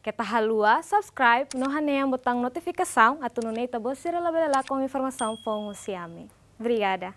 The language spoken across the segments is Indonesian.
Kita halua, subscribe, no haneam botão notificação, sira bolsira labelela com informação fom usiami brigada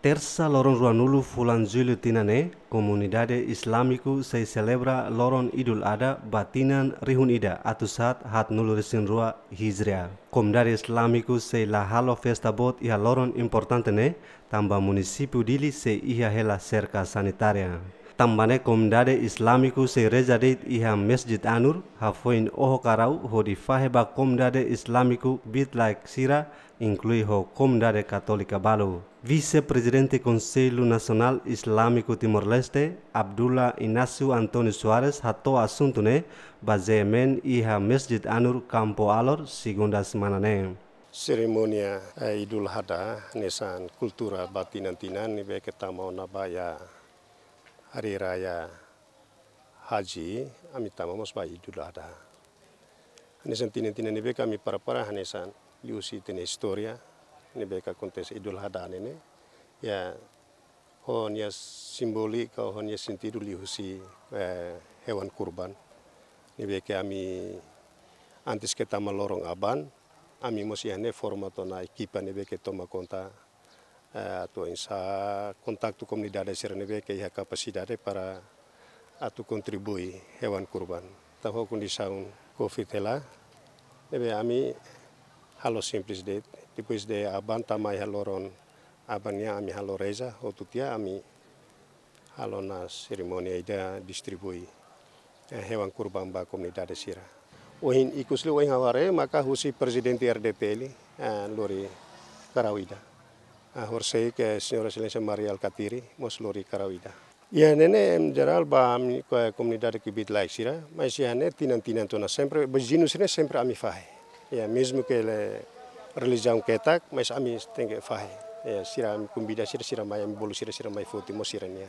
Tersa lorong Ruanulu Fulan Julho Tinane, Komunidade Islamiku sei celebra lorong Idul Adha Batinan Rihun Ida saat Hat resin Rua Hijria. Komdari Islamiku sei la halo festa bot ia lorong importante ne, tambah munisipu dili sei ia hela serka sanitaria tambane komdade islamiku se rejade iha Masjid anur hafoin oho karau hori di faheba komdade islamiku bit like sira inklui ho komdade katolika balu Presidente Conselho Nacional Islâmico Timor-Leste, Abdullah Inácio Antônio Suarez hato assunto bazemen baseamen iha Masjid Anur Campo Alor, segunda semana ne. Seremonia Idul Adha, nesan kultura batinan tinan, ibe ketamau nabaya Hari Raya Haji Amitama Masba Idul Adha. Hanesan tinen-tinen nebe kami para-para hanesan liusi tine historia nebe ka kontes Idul Adha ini, ya honnya simbolik kau honnya sintidul liusi eh, hewan kurban nebe kami antes tama lorong aban ami mosiane formatona ikipa nebe ke toma konta atu insa contacto komunidade serenebe ke ia kapasidade para atu kontribui hewan kurban. Tahu saun covid hela, nebe ami halo simplis de tipis de aban tamai haloron abannya ami halo reza otutia ami halo na seremoni aida distribui eh, hewan kurban ba komunitas sira. Ohin ikusli ohin haware maka husi Presiden tiar RDP ini eh, lori karawida horsei ah, che è signora eccellenza Maria Alcatiri, moslori Karawida. Ya nene em jeral ba ami ko eh, comunidade que bit lai sira, mas ya ne tinan tinan tona sempre bezinu sine sempre ami fai. Ya mesmo que le religião ketak, mas ami tenge fahe. Ia ya, sira ami kumbida sira sira mai ami bolu sira sira mai foti mo sira nia.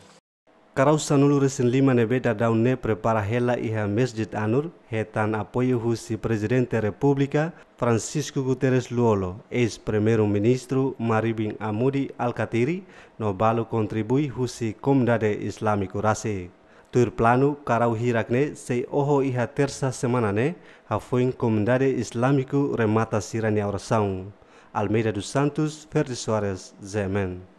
Karau sanulu resin lima nebeta da ne prepara hela iha mesjid anur hetan apoyo husi presiden Republika Francisco Guterres Luolo, ex primeiro ministro Maribin Amudi Alkatiri, no kontribui contribui husi comdade islamico rase. Tuir plano karau hirakne sei oho iha tersa semana ne hafoin comdade islamico remata sirani oração. Almeida dos Santos, Ferdi Soares, Zemen.